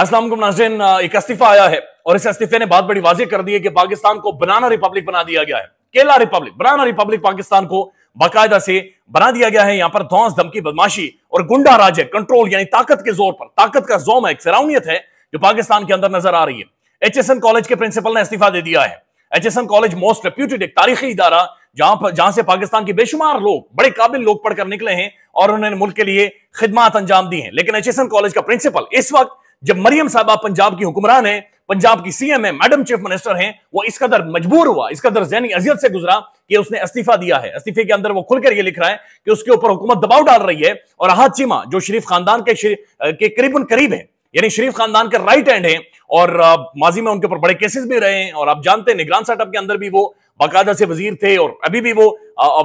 Aslam नाजन uh, एक इस्तीफा आया है और इस इस्तीफे ने बात बड़ी वाजी कर दी है कि पाकिस्तान को बनाना रिपब्लिक बना दिया गया है केला रिपब्लिक बनाना रिपब्लिक पाकिस्तान को बाकायदा से बना दिया गया है यहां पर धौस धमकी बदमाशी और गुंडा राज्य कंट्रोल यानी ताकत के जोर पर ताकत का जोम है एक सराउनियत है जो पाकिस्तान के अंदर नजर आ रही है एच कॉलेज के प्रिंसिपल ने इस्तीफा दे दिया है एच कॉलेज मोस्ट रेप्यूटेड एक तारीखी इदारा जहां पर जहां से पाकिस्तान के बेशुमार लोग बड़े काबिल लोग पढ़कर निकले हैं और उन्होंने मुल्क के लिए खिदमात अंजाम दी है लेकिन एच कॉलेज का प्रिंसिपल इस वक्त जब मरियम साहबा पंजाब की हुक्मरान है पंजाब की सीएम है मैडम चीफ मिनिस्टर हैं वो इस कदर मजबूर हुआ इस कदर जहनी अजियत से गुजरा कि उसने इस्तीफा दिया है इस्तीफे के अंदर वो खुलकर ये लिख रहा है कि उसके ऊपर हुकूमत दबाव डाल रही है और अहाद चीमा जो शरीफ खानदान के के करीबन करीब है यानी शरीफ खानदान के राइट हैंड है और माजी में उनके ऊपर बड़े केसेस भी रहे हैं और आप जानते हैं निगरान सेटअप के अंदर भी वो बाकायदा से वजीर थे और अभी भी वो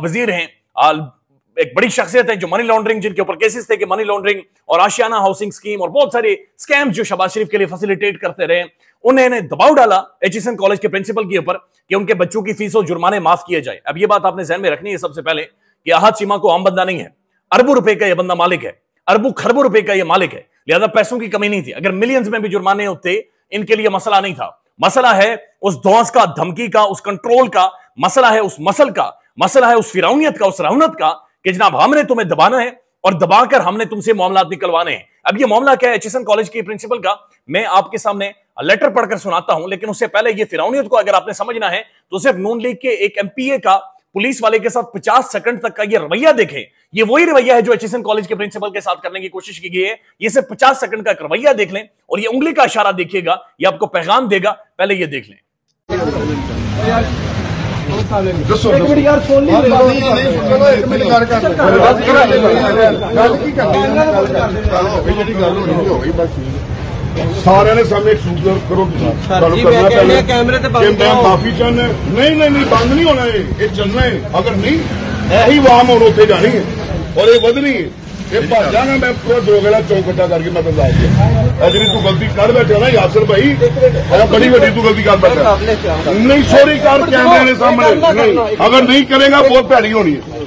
वजीर हैं एक बड़ी शख्सियत है जो मनी लॉन्ड्रिंग जिनके ऊपर केसेस थे कि मनी लॉन्ड्रिंग और आशियाना हाउसिंग स्कीम और बहुत सारे स्कैम जो शबाज शरीफ के लिए फैसिलिटेट करते रहे उन्होंने दबाव डाला एच कॉलेज के प्रिंसिपल के ऊपर कि उनके बच्चों की फीस और जुर्माने माफ किए जाए अब ये बात आपने जहन में रखनी है सबसे पहले कि आहत सीमा को आम बंदा नहीं है अरबों रुपए का यह बंदा मालिक है अरबों खरबों रुपए का यह मालिक है लिहाजा पैसों की कमी नहीं थी अगर मिलियंस में भी जुर्माने होते इनके लिए मसला नहीं था मसला है उस दौस का धमकी का उस कंट्रोल का मसला है उस मसल का मसला है उस फिराउनियत का उस रौनत का कि जनाब हमने तुम्हें दबाना है और दबाकर हमने तुमसे मामला निकलवाने हैं अब ये मामला क्या है एच कॉलेज के प्रिंसिपल का मैं आपके सामने लेटर पढ़कर सुनाता हूं लेकिन उससे पहले ये फिरौनियत को अगर आपने समझना है तो सिर्फ नून लीग के एक एमपीए का पुलिस वाले के साथ 50 सेकंड तक का ये रवैया देखें ये वही रवैया है जो एच कॉलेज के प्रिंसिपल के साथ करने की कोशिश की गई है ये सिर्फ पचास सेकंड का रवैया देख लें और ये उंगली का इशारा देखिएगा ये आपको पैगाम देगा पहले ये देख लें ਦੱਸੋ ਇੱਕ ਮਿੰਟ ਯਾਰ ਸੁਣ ਲਈ ਇੱਕ ਮਿੰਟ ਗੱਲ ਕਰ ਗੱਲ ਕੀ ਕਰਨੀ ਜਿਹੜੀ ਗੱਲ ਹੋਣੀ ਹੋ ਗਈ ਬਸ ਸਾਰਿਆਂ ਦੇ ਸਾਹਮਣੇ ਸੂਚਨਾ ਕਰੋ ਤੁਹਾਨੂੰ ਕਰਨਾ ਪਹਿਲੇ ਕੈਮਰੇ ਤੇ ਬੰਦ ਮੈਂ ਮਾਫੀ ਚਾਹੁੰਦਾ ਨਹੀਂ ਨਹੀਂ ਨਹੀਂ ਬੰਦ ਨਹੀਂ ਹੋਣਾ ਇਹ ਚੱਲਣਾ ਹੈ ਅਗਰ ਨਹੀਂ ਇਹੀ ਵਾਮ ਹੁਣ ਉੱਥੇ ਜਾਣੀ ਹੈ ਔਰ ਇਹ ਵਧਣੀ ਹੈ ਇਹ ਭਾਜਾ ਨਾ ਮੈਂ ਪੂਰਾ ਦੋ ਗੇੜਾ ਚੌਕਟਾ ਕਰਕੇ ਮੈਂ ਤੁਹਾਨੂੰ ਦੱਸ ਦਿਆਂ ਅਜਿਹੀ ਤੂੰ ਗਲਤੀ ਕਰ ਬੈਠਿਆ ਨਾ ਯਾਸਰ ਭਾਈ ਅਗਰ ਬੜੀ ਵੱਡੀ ਤੂੰ ਗਲਤੀ ਕਰ ਬੈਠਾ नहीं सॉरी कार कैमरे के सामने नहीं अगर नहीं करेगा बहुत भैड़ी होनी है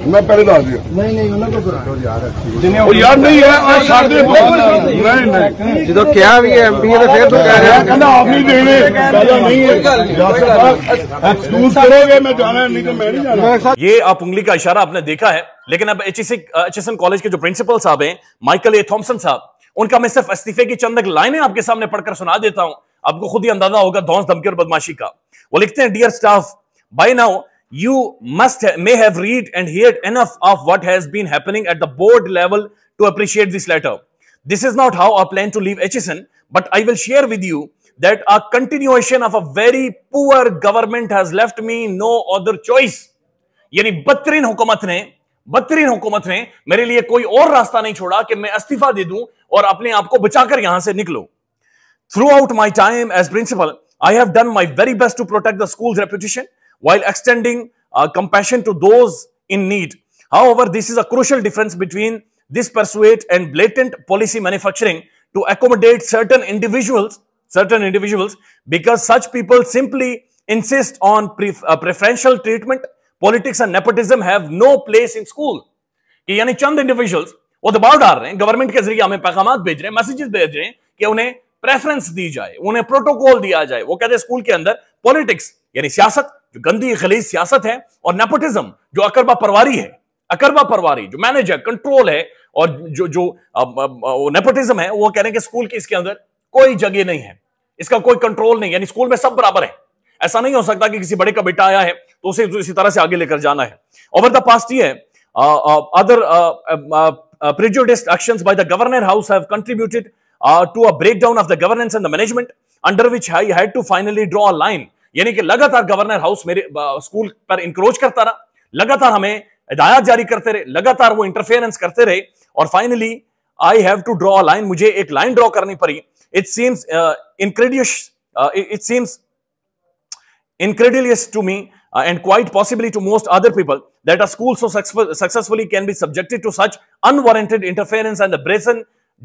तो नहीं एक्सक्यूज तो तो करोगे मैं जाना नहीं तो मैं नहीं जाना ये आप उंगली का इशारा आपने देखा है लेकिन अब एच एन कॉलेज के जो प्रिंसिपल साहब हैं माइकल ए थॉमसन साहब उनका मैं सिर्फ इस्तीफे की चंद लाइनें आपके सामने पढ़कर सुना देता हूं आपको खुद ही अंदाजा होगा धौस धमकी और बदमाशी का वो लिखते हैं dear staff by now you must may have read and heard enough of what has been happening at the board level to appreciate this letter. This is not how I plan to leave HSN, but I will share with you that a continuation of a very poor government has left me no other choice. yani batrin hukumat ne बदतरीन हुकूमत ने मेरे लिए कोई और रास्ता नहीं छोड़ा कि मैं इस्तीफा दे दूं और अपने आप को बचाकर यहां से निकलो throughout my time as principal I have done my very best to protect the school reputation while extending uh, compassion to those in need. However, this is a crucial difference between this persuade and blatant policy manufacturing to accommodate certain individuals, certain individuals, because such people simply insist on pre uh, preferential treatment. Politics and nepotism have no place in school. कि यानी चंद individuals वो दबाव डाल रहे हैं government के जरिए हमें पैगाम भेज रहे हैं मैसेजेस भेज रहे हैं कि उन्हें प्रेफरेंस दी जाए उन्हें प्रोटोकॉल दिया जाए वो कहते हैं स्कूल के अंदर पॉलिटिक्स यानी सियासत जो गंदी खलीज सियासत है और नेपोटिज्म जो अकरबा परवारी है अकरबा परवारी जो मैनेजर कंट्रोल है और जो जो नेपोटिज्म है वो कह रहे हैं कि स्कूल की इसके अंदर कोई जगह नहीं है इसका कोई कंट्रोल नहीं यानी स्कूल में सब बराबर है ऐसा नहीं हो सकता कि किसी बड़े का बेटा आया है तो उसे तो इसी तरह से आगे लेकर जाना है ओवर द पास्ट ये other prejudiced action by the governor house have contributed uh, to a breakdown of the governance and the management under which i had to finally draw a line यानी कि लगातार governor house मेरे school पर encroach करता रहा लगातार हमें हिदायत जारी करते रहे लगातार वो इंटरफेरेंस करते रहे और finally I have to draw line मुझे एक लाइन ड्रॉ करनी पड़ी it seems incredulous it seems incredulous to me uh, and quite possibly to most other people that a school so success successfully can be subjected to such unwarranted interference and brazen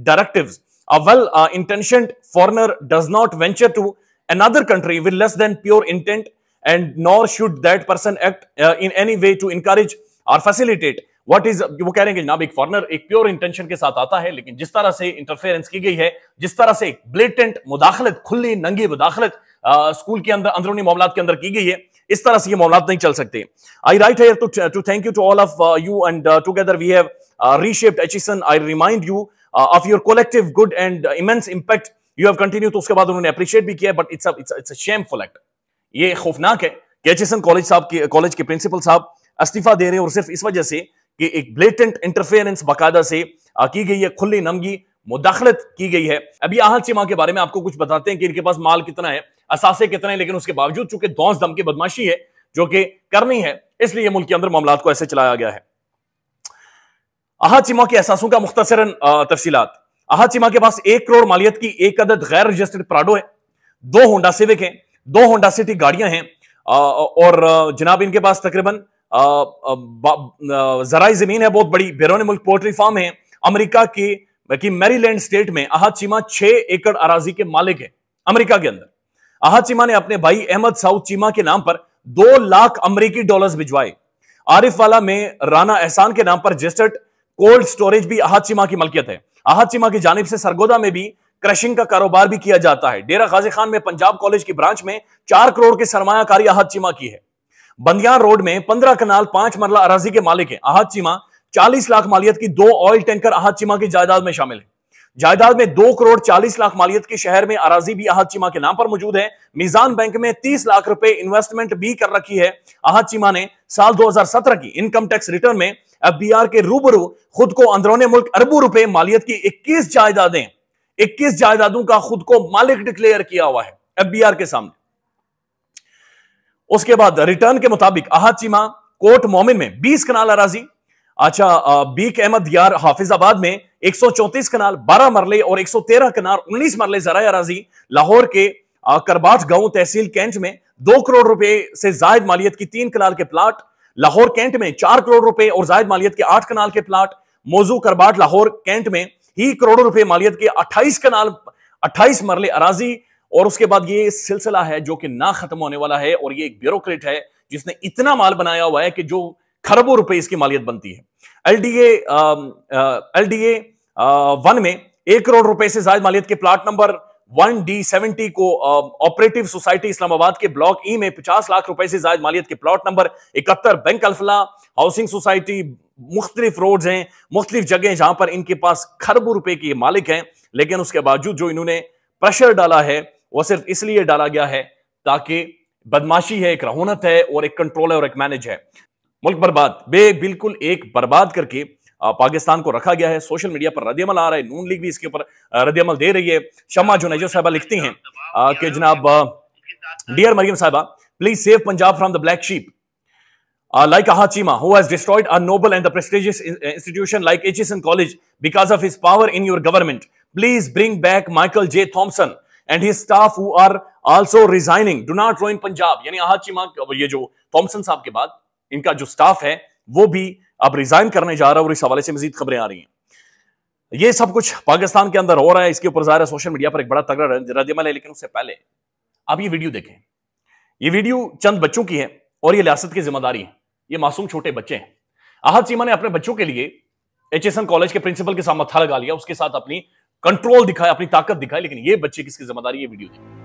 directives. A well-intentioned uh, foreigner does not venture to another country with less than pure intent, and nor should that person act uh, in any way to encourage और facilitate what is वो कह रहे हैं जनाब एक foreigner एक pure intention के साथ आता है लेकिन जिस तरह से इंटरफेरेंस की गई है जिस तरह से एक ब्लेटेंट मुदाखलत खुली नंगी मुदाखलत स्कूल uh, के अंदर अंदरूनी मामला के अंदर की गई है इस तरह से ये मामला नहीं चल सकते I write here to thank you to all of you and together we have reshaped Aitchison I remind you of your collective good and immense impact you have continue तो उसके बाद उन्होंने अप्रिशिएट भी किया but it's it's it's a shameful act ये खौफनाक है कि एच कॉलेज साहब के कॉलेज के प्रिंसिपल साहब इस्तीफा दे रहे हैं और सिर्फ इस वजह से कि एक ब्लेटेंट इंटरफेरेंस बाकायदा से की गई है खुली नमगी मुदाखलत की गई है अभी आहल सीमा के बारे में आपको कुछ बताते हैं कि इनके पास माल कितना है असासे कितने हैं लेकिन उसके बावजूद चूंकि दौस दम की बदमाशी है जो कि करनी है इसलिए मुल्क के अंदर मामला को ऐसे चलाया गया है आहल चीमा के एहसासों का मुख्तरन तफसीलात अहद चीमा के पास एक करोड़ मालियत की एक अदद गैर रजिस्टर्ड प्राडो है दो होंडा सिविक हैं दो होंडा सिटी गाड़ियां हैं और जनाब इनके पास तकरीबन जराई जमीन है बहुत बड़ी बैरून मुल्क पोल्ट्री फार्म है अमरीका की की मैरीलैंड स्टेट में अहद चीमा छह एकड़ अराजी के मालिक है अमरीका के अंदर अहद चीमा ने अपने भाई अहमद साउद चीमा के नाम पर दो लाख अमरीकी डॉलर भिजवाए आरिफ वाला में राना एहसान के नाम पर रजिस्टर्ड कोल्ड स्टोरेज भी अहद चीमा की मलकियत है आहत चिमा की जानब से सरगोदा में भी क्रशिंग का कारोबार भी किया जाता है डेरा गाजी खान में पंजाब कॉलेज की ब्रांच में चार करोड़ की सरमाकारी आहत चिमा की है बंदियान रोड में पंद्रह कनाल पांच मरला अराजी के मालिक है आहत चिमा चालीस लाख मालियत की दो ऑयल टैंकर आहत चिमा की जायदाद में शामिल है जायदाद में दो करोड़ चालीस लाख मालियत के शहर में अराजी भी आहत चिमा के नाम पर मौजूद है मिजान बैंक में तीस लाख रुपए इन्वेस्टमेंट भी कर रखी है आहत चिमा ने साल 2017 की इनकम टैक्स रिटर्न में एफबीआर के रूबरू खुद को अंदरूनी मुल्क अरबों रुपए मालियत की इक्कीस जायदादें इक्कीस जायदादों का खुद को मालिक डिक्लेयर किया हुआ है एफबीआर के सामने उसके बाद रिटर्न के मुताबिक अहद चीमा कोर्ट मोमिन में 20 कनाल अराजी अच्छा बीक अहमद यार हाफिजाबाद में 134 कनाल 12 मरले और 113 कनाल 19 मरले जरा अराजी लाहौर के करबाट गांव तहसील कैंट में दो करोड़ रुपए से जायद मालियत की तीन कनाल के प्लाट लाहौर कैंट में चार करोड़ रुपए और जायद मालियत के आठ कनाल के प्लाट मौजू करबाट लाहौर कैंट में ही करोड़ों रुपए मालियत के अट्ठाईस कनाल अट्ठाईस मरले अराजी और उसके बाद ये सिलसिला है जो कि ना खत्म होने वाला है और ये एक ब्यूरोक्रेट है जिसने इतना माल बनाया हुआ है कि जो खरबों रुपए इसकी मालियत बनती है एलडीए एलडीए वन में एक करोड़ रुपए से जायद मालियत के plot number one D seventy cooperative society Islamabad के ब्लॉक ई e में पचास लाख रुपए से जायद मालियत के प्लॉट नंबर इकहत्तर बैंक अल्फला हाउसिंग सोसाइटी मुख्तलिफ रोड हैं मुख्तलिफ जगह जहां पर इनके पास खरबों रुपए के मालिक हैं लेकिन उसके बावजूद जो इन्होंने प्रेशर डाला है वह सिर्फ इसलिए डाला गया है ताकि बदमाशी है एक रहोनत है और एक कंट्रोल है और एक मैनेज है मुल्क बर्बाद बे बिल्कुल एक बर्बाद करके पाकिस्तान को रखा गया है सोशल मीडिया पर रद्दमल आ रहा है नून लीग भी इसके ऊपर रद्दमल दे रही है शमा जो नजर साहबा लिखती हैं कि जनाब डियर मरियम साहबा please save Punjab from the black sheep Uh, like chima who has destroyed a noble and the prestigious institution like Aitchison College because of his power in your government. Please bring back Michael J. Thompson and his staff who are also resigning. Do not ruin Punjab. यानी Ahachima ये जो Thompson साहब के बाद इनका जो staff है वो भी अब रिजाइन करने जा रहा है और इस हवाले से मजीद खबरें आ रही हैं ये सब कुछ पाकिस्तान के अंदर हो रहा है इसके ऊपर ज़ाहिर सोशल मीडिया पर एक बड़ा तगड़ा रद्दमल है लेकिन उससे पहले आप ये वीडियो देखें ये वीडियो चंद बच्चों की है और ये लियासत की जिम्मेदारी है ये मासूम छोटे बच्चे हैं आहत सीमा ने अपने बच्चों के लिए एच कॉलेज के प्रिंसिपल के साथ मत्था लगा लिया उसके साथ अपनी कंट्रोल दिखाया अपनी ताकत दिखाई लेकिन ये बच्चे किसकी जिम्मेदारी ये वीडियो देखें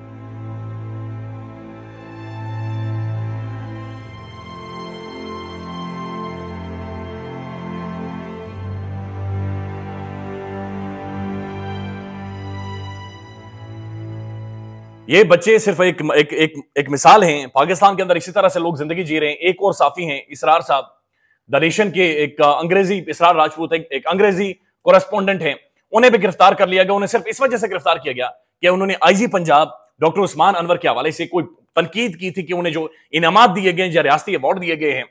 ये बच्चे सिर्फ एक एक एक, एक मिसाल हैं पाकिस्तान के अंदर इसी तरह से लोग जिंदगी जी रहे हैं एक और साफी हैं इसरार साहब द नेशन के एक अंग्रेजी इसरार राजपूत एक, एक अंग्रेजी कोरेस्पोंडेंट हैं उन्हें भी गिरफ्तार कर लिया गया उन्हें सिर्फ इस वजह से गिरफ्तार किया गया कि उन्होंने आईजी पंजाब डॉक्टर उस्मान अनवर के हवाले से कोई तनकीद की थी कि उन्हें जो इनामत दिए गए या रियाती अवार्ड दिए गए हैं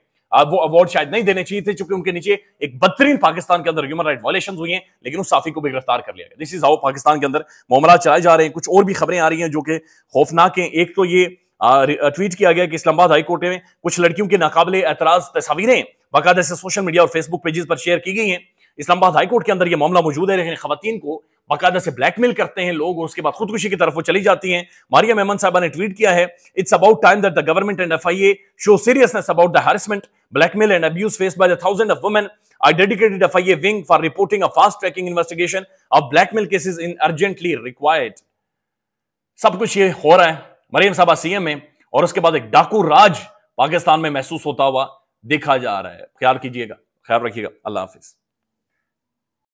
वो अवार्ड शायद नहीं देने चाहिए थे चूंकि उनके नीचे एक बदतरीन पाकिस्तान के अंदर ह्यूमन राइट वायलेशन हुई है लेकिन उस साफी को भी गिरफ्तार कर लिया गया दिस इज हाउ पाकिस्तान के अंदर मामला चलाए जा रहे हैं कुछ और भी खबरें आ रही हैं जो कि खौफनाक हैं एक तो ये ट्वीट किया गया कि इस्लामाबाद हाईकोर्ट में कुछ लड़कियों के नाकाबले एतराज तस्वीरें बाकायदा से सोशल मीडिया और फेसबुक पेजेस पर शेयर की गई हैं इस्लामाबाद हाईकोर्ट के अंदर यह मामला मौजूद है लेकिन खातन को बाकायदा से ब्लैकमेल करते हैं लोग उसके बाद खुदकुशी की तरफ वो चली जाती हैं मारिया मेहमान साहबा ने ट्वीट किया है it's about time that the government and FIA show seriousness about the harassment blackmail and abuse face by the thousand of women I dedicated FIA wing for reporting a fast tracking investigation of blackmail cases in urgently required सब कुछ ये हो रहा है मरियम साहबा CM है और उसके बाद एक डाकू राज पाकिस्तान में महसूस होता हुआ देखा जा रहा है ख्याल कीजिएगा ख्याल रखिएगा अल्लाह हाफिज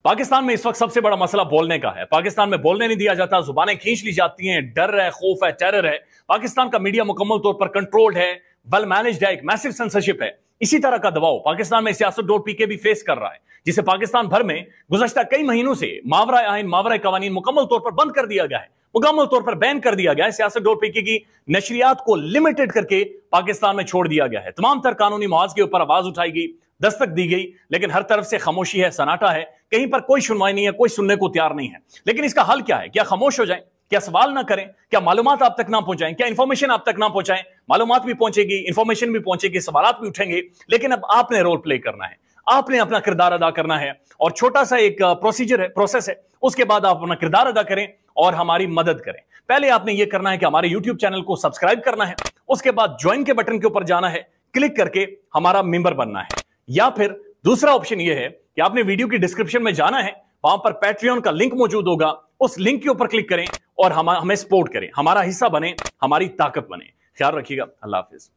पाकिस्तान में इस वक्त सबसे बड़ा मसला बोलने का है पाकिस्तान में बोलने नहीं दिया जाता जुबानें खींच ली जाती हैं डर है खौफ है टेरर है पाकिस्तान का मीडिया मुकम्मल तौर पर कंट्रोल्ड है वेल मैनेज्ड है एक मैसिव सेंसरशिप है इसी तरह का दबाव पाकिस्तान में सियासत डोर पीके भी फेस कर रहा है जिसे पाकिस्तान भर में गुजशत कई महीनों से मावरा आइन मावरा कवानीन मुकम्मल तौर पर बंद कर दिया गया है मुकम्मल तौर पर बैन कर दिया गया है सियासत डोर पीके की नशरियात को लिमिटेड करके पाकिस्तान में छोड़ दिया गया है तमाम तर कानूनी मुआज के ऊपर आवाज उठाई गई दस्तक दी गई लेकिन हर तरफ से खामोशी है सनाटा है कहीं पर कोई सुनवाई नहीं है कोई सुनने को तैयार नहीं है लेकिन इसका हल क्या है क्या खामोश हो जाए क्या सवाल ना करें क्या मालूम आप तक ना पहुंचाएं क्या इंफॉर्मेशन आप तक ना पहुंचाएं मालूम भी पहुंचेगी इंफॉर्मेशन भी पहुंचेगी सवाल भी उठेंगे लेकिन अब आपने रोल प्ले करना है आपने अपना किरदार अदा करना है और छोटा सा एक प्रोसीजर uh, है प्रोसेस है उसके बाद आप अपना किरदार अदा करें और हमारी मदद करें पहले आपने ये करना है कि हमारे YouTube चैनल को सब्सक्राइब करना है उसके बाद ज्वाइन के बटन के ऊपर जाना है क्लिक करके हमारा मेंबर बनना है या फिर दूसरा ऑप्शन ये है कि आपने वीडियो की डिस्क्रिप्शन में जाना है वहां पर पैट्रियन का लिंक मौजूद होगा उस लिंक के ऊपर क्लिक करें और हम हमें सपोर्ट करें हमारा हिस्सा बने हमारी ताकत बने ख्याल रखिएगा अल्लाह हाफिज